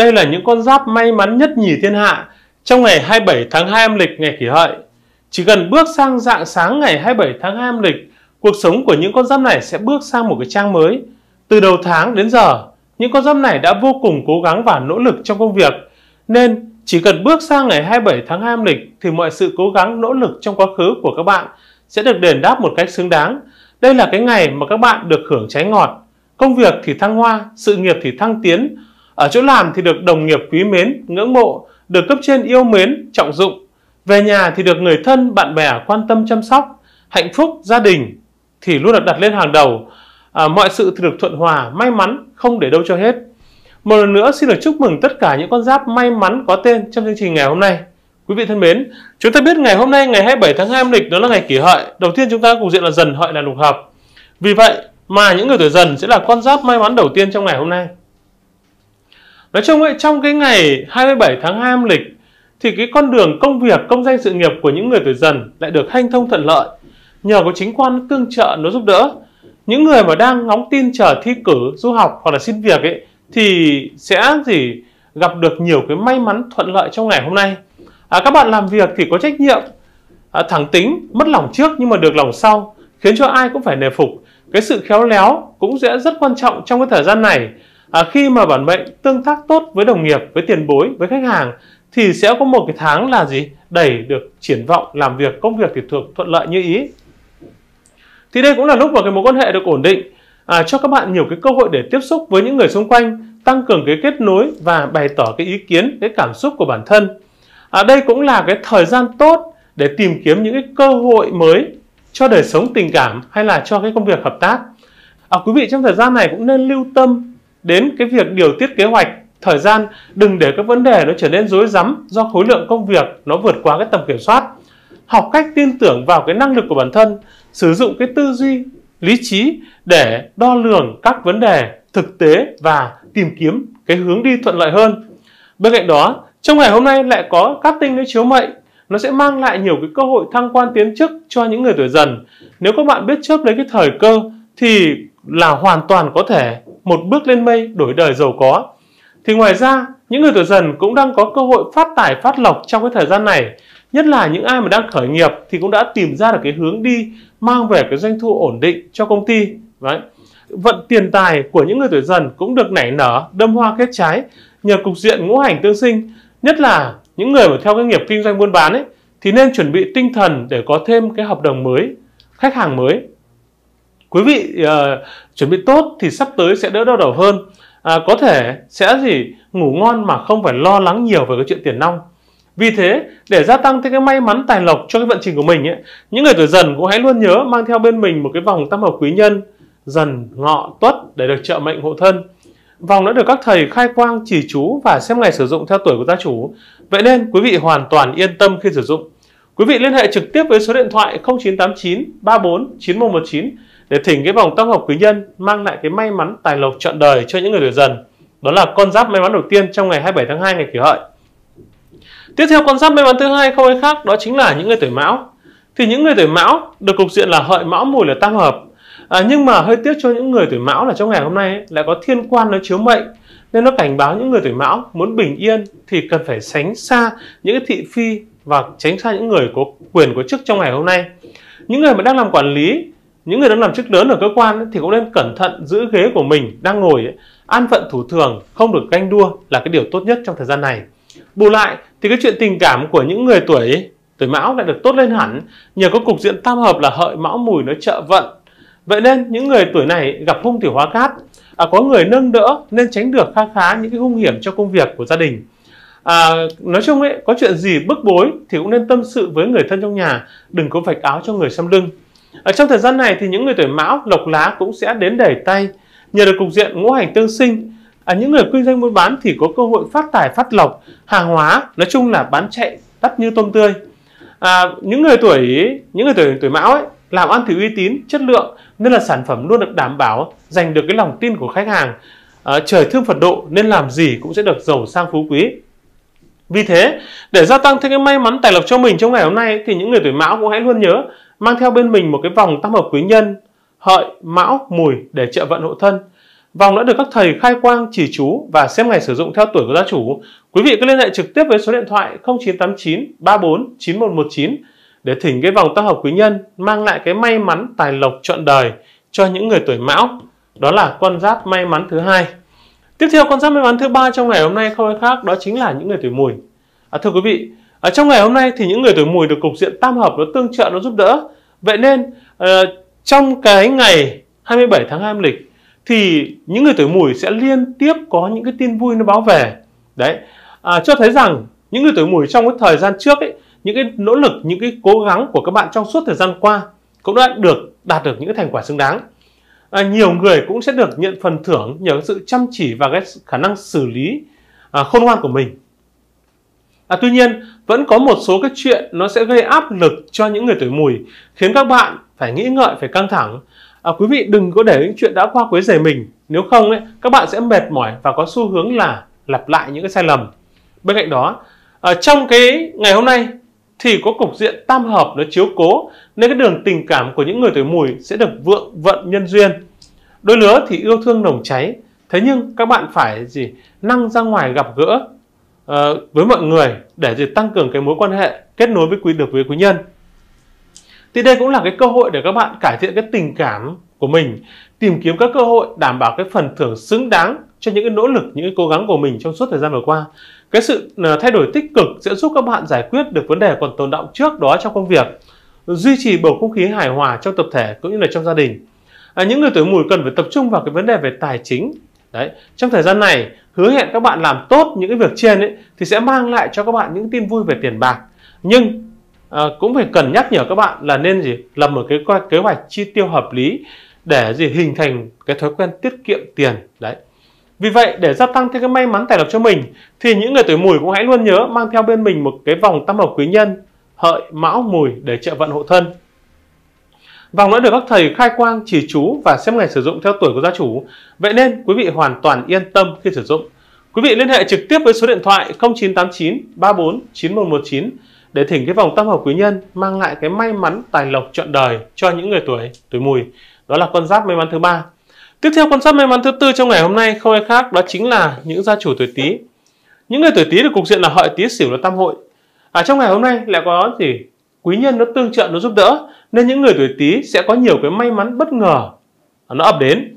Đây là những con giáp may mắn nhất nhì thiên hạ trong ngày 27 tháng 2 âm lịch ngày kỷ hợi. Chỉ cần bước sang dạng sáng ngày 27 tháng 2 âm lịch, cuộc sống của những con giáp này sẽ bước sang một cái trang mới. Từ đầu tháng đến giờ, những con giáp này đã vô cùng cố gắng và nỗ lực trong công việc. Nên chỉ cần bước sang ngày 27 tháng 2 âm lịch thì mọi sự cố gắng nỗ lực trong quá khứ của các bạn sẽ được đền đáp một cách xứng đáng. Đây là cái ngày mà các bạn được hưởng trái ngọt. Công việc thì thăng hoa, sự nghiệp thì thăng tiến, ở chỗ làm thì được đồng nghiệp quý mến, ngưỡng mộ, được cấp trên yêu mến, trọng dụng. Về nhà thì được người thân, bạn bè quan tâm chăm sóc, hạnh phúc, gia đình thì luôn được đặt lên hàng đầu. À, mọi sự thì được thuận hòa, may mắn, không để đâu cho hết. Một lần nữa xin được chúc mừng tất cả những con giáp may mắn có tên trong chương trình ngày hôm nay. Quý vị thân mến, chúng ta biết ngày hôm nay ngày 27 tháng 2 âm lịch đó là ngày kỷ hợi. Đầu tiên chúng ta cùng diện là dần hợi là lục hợp. Vì vậy mà những người tuổi dần sẽ là con giáp may mắn đầu tiên trong ngày hôm nay nói chung ấy trong cái ngày 27 tháng 2 âm lịch thì cái con đường công việc công danh sự nghiệp của những người tuổi dần lại được hanh thông thuận lợi nhờ có chính quan tương trợ nó giúp đỡ những người mà đang ngóng tin chờ thi cử du học hoặc là xin việc ấy thì sẽ gì gặp được nhiều cái may mắn thuận lợi trong ngày hôm nay à, các bạn làm việc thì có trách nhiệm à, thẳng tính mất lòng trước nhưng mà được lòng sau khiến cho ai cũng phải nề phục cái sự khéo léo cũng sẽ rất quan trọng trong cái thời gian này à, khi mà bản mệnh tương tác tốt với đồng nghiệp với tiền bối với khách hàng thì sẽ có một cái tháng là gì đẩy được triển vọng làm việc công việc thì thuộc thuận lợi như ý thì đây cũng là lúc mà cái mối quan hệ được ổn định à, cho các bạn nhiều cái cơ hội để tiếp xúc với những người xung quanh tăng cường cái kết nối và bày tỏ cái ý kiến cái cảm xúc của bản thân à, đây cũng là cái thời gian tốt để tìm kiếm những cái cơ hội mới cho đời sống tình cảm hay là cho cái công việc hợp tác à, quý vị trong thời gian này cũng nên lưu tâm đến cái việc điều tiết kế hoạch thời gian đừng để các vấn đề nó trở nên rối rắm do khối lượng công việc nó vượt quá cái tầm kiểm soát học cách tin tưởng vào cái năng lực của bản thân sử dụng cái tư duy lý trí để đo lường các vấn đề thực tế và tìm kiếm cái hướng đi thuận lợi hơn bên cạnh đó trong ngày hôm nay lại có cát tinh với chiếu mệnh nó sẽ mang lại nhiều cái cơ hội thăng quan tiến chức cho những người tuổi dần nếu các bạn biết chớp lấy cái thời cơ thì là hoàn toàn có thể một bước lên mây đổi đời giàu có. Thì ngoài ra, những người tuổi dần cũng đang có cơ hội phát tài phát lộc trong cái thời gian này. Nhất là những ai mà đang khởi nghiệp thì cũng đã tìm ra được cái hướng đi mang về cái doanh thu ổn định cho công ty. Đấy. Vận tiền tài của những người tuổi dần cũng được nảy nở, đâm hoa kết trái nhờ cục diện ngũ hành tương sinh. Nhất là những người mà theo cái nghiệp kinh doanh buôn bán ấy thì nên chuẩn bị tinh thần để có thêm cái hợp đồng mới, khách hàng mới quý vị uh, chuẩn bị tốt thì sắp tới sẽ đỡ đau đầu hơn à, có thể sẽ gì ngủ ngon mà không phải lo lắng nhiều về cái chuyện tiền nong vì thế để gia tăng thêm cái may mắn tài lộc cho cái vận trình của mình ấy, những người tuổi dần cũng hãy luôn nhớ mang theo bên mình một cái vòng tam hợp quý nhân dần ngọ tuất để được trợ mệnh hộ thân vòng đã được các thầy khai quang chỉ chú và xem ngày sử dụng theo tuổi của gia chủ vậy nên quý vị hoàn toàn yên tâm khi sử dụng quý vị liên hệ trực tiếp với số điện thoại 0989 34 9119 để thỉnh cái vòng tâm hợp quý nhân mang lại cái may mắn tài lộc trọn đời cho những người tuổi dần đó là con giáp may mắn đầu tiên trong ngày 27 tháng 2 ngày kỷ hợi tiếp theo con giáp may mắn thứ hai không ai khác đó chính là những người tuổi mão thì những người tuổi mão được cục diện là hợi mão mùi là tam hợp à, nhưng mà hơi tiếc cho những người tuổi mão là trong ngày hôm nay ấy, lại có thiên quan nó chiếu mệnh nên nó cảnh báo những người tuổi mão muốn bình yên thì cần phải tránh xa những thị phi và tránh xa những người có quyền có chức trong ngày hôm nay những người mà đang làm quản lý những người đang làm chức lớn ở cơ quan thì cũng nên cẩn thận giữ ghế của mình đang ngồi an phận thủ thường không được ganh đua là cái điều tốt nhất trong thời gian này bù lại thì cái chuyện tình cảm của những người tuổi tuổi mão lại được tốt lên hẳn nhờ có cục diện tam hợp là hợi mão mùi nó trợ vận vậy nên những người tuổi này gặp hung tiểu hóa cát à, có người nâng đỡ nên tránh được khá khá những cái hung hiểm cho công việc của gia đình à, nói chung ấy có chuyện gì bức bối thì cũng nên tâm sự với người thân trong nhà đừng có vạch áo cho người xâm lưng ở trong thời gian này thì những người tuổi mão, lộc lá cũng sẽ đến đẩy tay, nhờ được cục diện ngũ hành tương sinh. À, những người kinh doanh buôn bán thì có cơ hội phát tài phát lộc, hàng hóa nói chung là bán chạy đắt như tôm tươi. À, những người tuổi những người tuổi tuổi mão ấy làm ăn thì uy tín, chất lượng nên là sản phẩm luôn được đảm bảo, giành được cái lòng tin của khách hàng. À, trời thương Phật độ nên làm gì cũng sẽ được giàu sang phú quý. Vì thế, để gia tăng thêm cái may mắn tài lộc cho mình trong ngày hôm nay thì những người tuổi mão cũng hãy luôn nhớ mang theo bên mình một cái vòng tam hợp quý nhân, hợi, mão, mùi để trợ vận hộ thân. Vòng đã được các thầy khai quang chỉ chú và xem ngày sử dụng theo tuổi của gia chủ. Quý vị cứ liên hệ trực tiếp với số điện thoại 0989 34 9119 để thỉnh cái vòng tam hợp quý nhân mang lại cái may mắn tài lộc trọn đời cho những người tuổi mão. Đó là con giáp may mắn thứ hai. Tiếp theo con giáp may mắn thứ ba trong ngày hôm nay không ai khác đó chính là những người tuổi mùi. À, thưa quý vị, ở trong ngày hôm nay thì những người tuổi mùi được cục diện tam hợp nó tương trợ nó giúp đỡ vậy nên ờ, trong cái ngày 27 tháng 2 âm lịch thì những người tuổi mùi sẽ liên tiếp có những cái tin vui nó báo về đấy à, cho thấy rằng những người tuổi mùi trong cái thời gian trước ấy, những cái nỗ lực những cái cố gắng của các bạn trong suốt thời gian qua cũng đã được đạt được những cái thành quả xứng đáng à, nhiều người cũng sẽ được nhận phần thưởng nhờ sự chăm chỉ và cái khả năng xử lý à, khôn ngoan của mình À, tuy nhiên, vẫn có một số cái chuyện nó sẽ gây áp lực cho những người tuổi mùi, khiến các bạn phải nghĩ ngợi, phải căng thẳng. À, quý vị đừng có để những chuyện đã qua quấy rầy mình, nếu không ấy, các bạn sẽ mệt mỏi và có xu hướng là lặp lại những cái sai lầm. Bên cạnh đó, à, trong cái ngày hôm nay thì có cục diện tam hợp nó chiếu cố nên cái đường tình cảm của những người tuổi mùi sẽ được vượng vận nhân duyên. Đôi lứa thì yêu thương nồng cháy, thế nhưng các bạn phải gì năng ra ngoài gặp gỡ uh, với mọi người để gì tăng cường cái mối quan hệ kết nối với quý được với quý nhân thì đây cũng là cái cơ hội để các bạn cải thiện cái tình cảm của mình tìm kiếm các cơ hội đảm bảo cái phần thưởng xứng đáng cho những cái nỗ lực những cái cố gắng của mình trong suốt thời gian vừa qua cái sự ờ, thay đổi tích cực sẽ giúp các bạn giải quyết được vấn đề còn tồn động trước đó trong công việc duy trì bầu không khí hài hòa trong tập thể cũng như là trong gia đình à, những người tuổi mùi cần phải tập trung vào cái vấn đề về tài chính Đấy, trong thời gian này hứa hẹn các bạn làm tốt những cái việc trên ấy, thì sẽ mang lại cho các bạn những tin vui về tiền bạc. Nhưng à, cũng phải cần nhắc nhở các bạn là nên gì? Lập một cái kế hoạch chi tiêu hợp lý để gì hình thành cái thói quen tiết kiệm tiền. Đấy. Vì vậy để gia tăng thêm cái may mắn tài lộc cho mình thì những người tuổi mùi cũng hãy luôn nhớ mang theo bên mình một cái vòng tam hợp quý nhân hợi mão mùi để trợ vận hộ thân Vòng đã được các thầy khai quang chỉ chú và xem ngày sử dụng theo tuổi của gia chủ. Vậy nên quý vị hoàn toàn yên tâm khi sử dụng. Quý vị liên hệ trực tiếp với số điện thoại 0989 34 9119 để thỉnh cái vòng tam hợp quý nhân mang lại cái may mắn tài lộc trọn đời cho những người tuổi tuổi mùi. Đó là con giáp may mắn thứ ba. Tiếp theo con giáp may mắn thứ tư trong ngày hôm nay không ai khác đó chính là những gia chủ tuổi Tý. Những người tuổi Tý được cục diện là hợi Tý xỉu là tam hội. À, trong ngày hôm nay lại có gì quý nhân nó tương trợ nó giúp đỡ nên những người tuổi tý sẽ có nhiều cái may mắn bất ngờ à, nó ập đến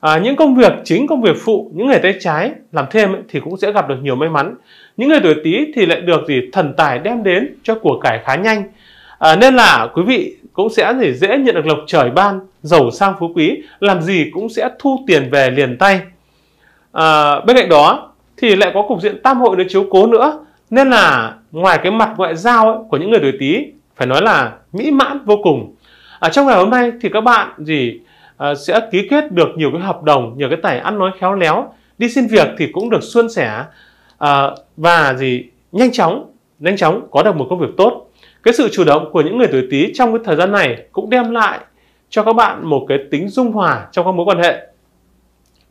à, những công việc chính công việc phụ những người tay trái làm thêm ấy, thì cũng sẽ gặp được nhiều may mắn những người tuổi tý thì lại được gì thần tài đem đến cho của cải khá nhanh à, nên là quý vị cũng sẽ gì dễ nhận được lộc trời ban giàu sang phú quý làm gì cũng sẽ thu tiền về liền tay à, bên cạnh đó thì lại có cục diện tam hội được chiếu cố nữa nên là ngoài cái mặt ngoại giao ấy, của những người tuổi tý phải nói là mỹ mãn vô cùng ở à, trong ngày hôm nay thì các bạn gì à, sẽ ký kết được nhiều cái hợp đồng nhiều cái tài ăn nói khéo léo đi xin việc thì cũng được suôn sẻ à, và gì nhanh chóng nhanh chóng có được một công việc tốt cái sự chủ động của những người tuổi tý trong cái thời gian này cũng đem lại cho các bạn một cái tính dung hòa trong các mối quan hệ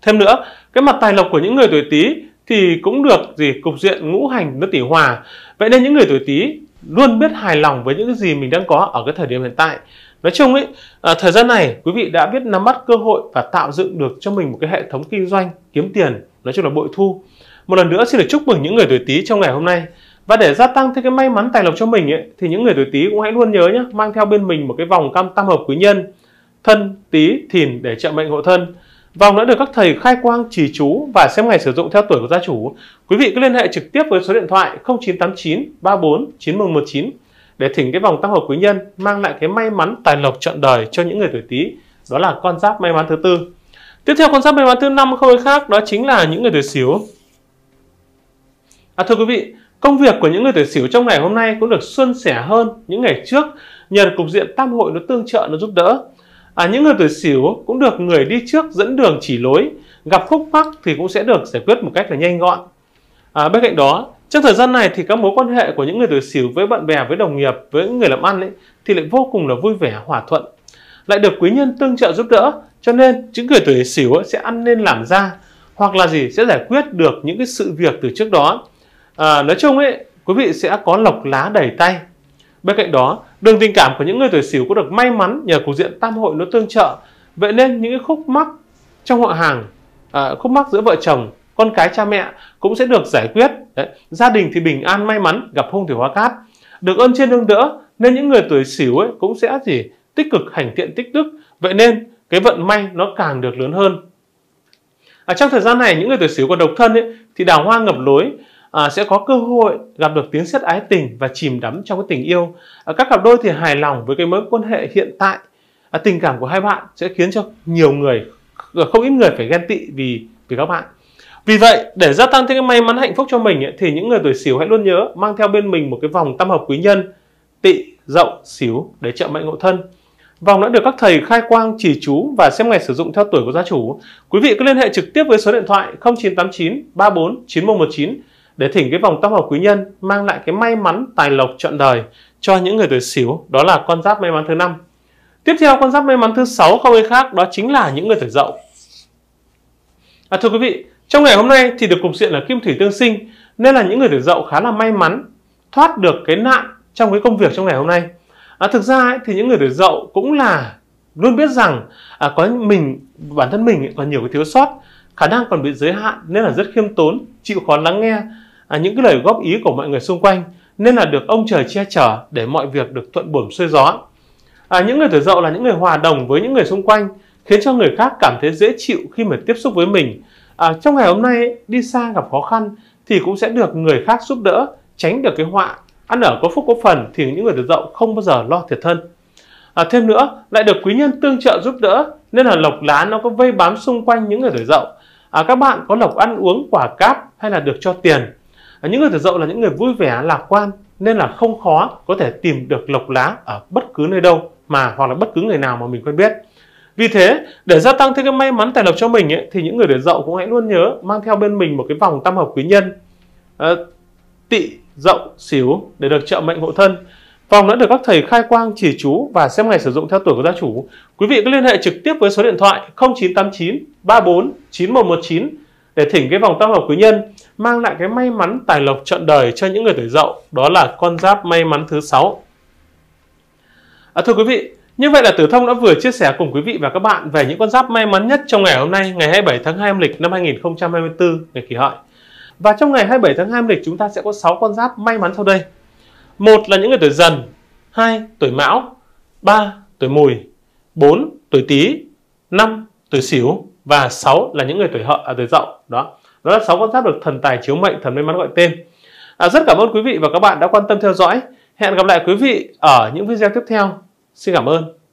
thêm nữa cái mặt tài lộc của những người tuổi tý thì cũng được gì cục diện ngũ hành nó tỷ hòa vậy nên những người tuổi tý luôn biết hài lòng với những gì mình đang có ở cái thời điểm hiện tại nói chung ấy à, thời gian này quý vị đã biết nắm bắt cơ hội và tạo dựng được cho mình một cái hệ thống kinh doanh kiếm tiền nói chung là bội thu một lần nữa xin được chúc mừng những người tuổi tý trong ngày hôm nay và để gia tăng thêm cái may mắn tài lộc cho mình ấy, thì những người tuổi tý cũng hãy luôn nhớ nhé mang theo bên mình một cái vòng cam tam hợp quý nhân thân tý thìn để trợ mệnh hộ thân Vòng đã được các thầy khai quang trì chú và xem ngày sử dụng theo tuổi của gia chủ. Quý vị cứ liên hệ trực tiếp với số điện thoại 0989 34 9119 để thỉnh cái vòng tam hợp quý nhân mang lại cái may mắn tài lộc trọn đời cho những người tuổi Tý. Đó là con giáp may mắn thứ tư. Tiếp theo con giáp may mắn thứ năm không ai khác đó chính là những người tuổi xíu. À thưa quý vị, công việc của những người tuổi Sửu trong ngày hôm nay cũng được xuân sẻ hơn những ngày trước nhờ cục diện tam hội nó tương trợ nó giúp đỡ À, những người tuổi sửu cũng được người đi trước dẫn đường chỉ lối, gặp khúc mắc thì cũng sẽ được giải quyết một cách là nhanh gọn. À, bên cạnh đó, trong thời gian này thì các mối quan hệ của những người tuổi sửu với bạn bè, với đồng nghiệp, với người làm ăn ấy, thì lại vô cùng là vui vẻ, hòa thuận. Lại được quý nhân tương trợ giúp đỡ, cho nên những người tuổi sửu sẽ ăn nên làm ra, hoặc là gì sẽ giải quyết được những cái sự việc từ trước đó. À, nói chung ấy, quý vị sẽ có lộc lá đầy tay Bên cạnh đó, đường tình cảm của những người tuổi Sửu cũng được may mắn nhờ cục diện tam hội nó tương trợ. Vậy nên những cái khúc mắc trong họ hàng, à, khúc mắc giữa vợ chồng, con cái cha mẹ cũng sẽ được giải quyết. Đấy. Gia đình thì bình an may mắn gặp hung thủy hóa cát, được ơn trên nương đỡ nên những người tuổi Sửu ấy cũng sẽ gì tích cực hành thiện tích đức. Vậy nên cái vận may nó càng được lớn hơn. À, trong thời gian này những người tuổi Sửu còn độc thân ấy, thì đào hoa ngập lối à, sẽ có cơ hội gặp được tiếng sét ái tình và chìm đắm trong cái tình yêu à, các cặp đôi thì hài lòng với cái mối quan hệ hiện tại à, tình cảm của hai bạn sẽ khiến cho nhiều người ờ, không ít người phải ghen tị vì vì các bạn vì vậy để gia tăng thêm cái may mắn hạnh phúc cho mình ấy, thì những người tuổi sửu hãy luôn nhớ mang theo bên mình một cái vòng tam hợp quý nhân tị dậu sửu để trợ mệnh ngộ thân Vòng đã được các thầy khai quang chỉ chú và xem ngày sử dụng theo tuổi của gia chủ. Quý vị cứ liên hệ trực tiếp với số điện thoại 0989 34 9119 để thỉnh cái vòng tam hợp quý nhân mang lại cái may mắn tài lộc trọn đời cho những người tuổi xíu đó là con giáp may mắn thứ năm tiếp theo con giáp may mắn thứ sáu không ai khác đó chính là những người tuổi dậu à, thưa quý vị trong ngày hôm nay thì được cục diện là kim thủy tương sinh nên là những người tuổi dậu khá là may mắn thoát được cái nạn trong cái công việc trong ngày hôm nay à, thực ra ấy, thì những người tuổi dậu cũng là luôn biết rằng à, có mình bản thân mình còn nhiều cái thiếu sót khả năng còn bị giới hạn nên là rất khiêm tốn chịu khó lắng nghe à, những cái lời góp ý của mọi người xung quanh nên là được ông trời che chở để mọi việc được thuận buồm xuôi gió à, những người tuổi dậu là những người hòa đồng với những người xung quanh khiến cho người khác cảm thấy dễ chịu khi mà tiếp xúc với mình à, trong ngày hôm nay đi xa gặp khó khăn thì cũng sẽ được người khác giúp đỡ tránh được cái họa ăn ở có phúc có phần thì những người tuổi dậu không bao giờ lo thiệt thân à, thêm nữa lại được quý nhân tương trợ giúp đỡ nên là lộc lá nó có vây bám xung quanh những người tuổi dậu à, các bạn có lộc ăn uống quả cáp hay là được cho tiền những người thử dậu là những người vui vẻ lạc quan nên là không khó có thể tìm được lộc lá ở bất cứ nơi đâu mà hoặc là bất cứ người nào mà mình quen biết vì thế để gia tăng thêm cái may mắn tài lộc cho mình ấy, thì những người để dậu cũng hãy luôn nhớ mang theo bên mình một cái vòng tam hợp quý nhân à, tị dậu xíu để được trợ mệnh hộ thân Vòng đã được các thầy khai quang chỉ chú và xem ngày sử dụng theo tuổi của gia chủ. Quý vị cứ liên hệ trực tiếp với số điện thoại 0989 34 9119 để thỉnh cái vòng tam hợp quý nhân mang lại cái may mắn tài lộc trọn đời cho những người tuổi dậu đó là con giáp may mắn thứ sáu à, thưa quý vị như vậy là Tử Thông đã vừa chia sẻ cùng quý vị và các bạn về những con giáp may mắn nhất trong ngày hôm nay, ngày 27 tháng 2 âm lịch năm 2024, ngày kỷ hợi. Và trong ngày 27 tháng 2 âm lịch chúng ta sẽ có 6 con giáp may mắn sau đây. Một là những người tuổi dần, 2 tuổi mão, 3 tuổi mùi, 4 tuổi tý, 5 tuổi sửu và 6 là những người tuổi hợi à, tuổi dậu đó đó là sáu con giáp được thần tài chiếu mệnh thần may mắn gọi tên à, rất cảm ơn quý vị và các bạn đã quan tâm theo dõi hẹn gặp lại quý vị ở những video tiếp theo xin cảm ơn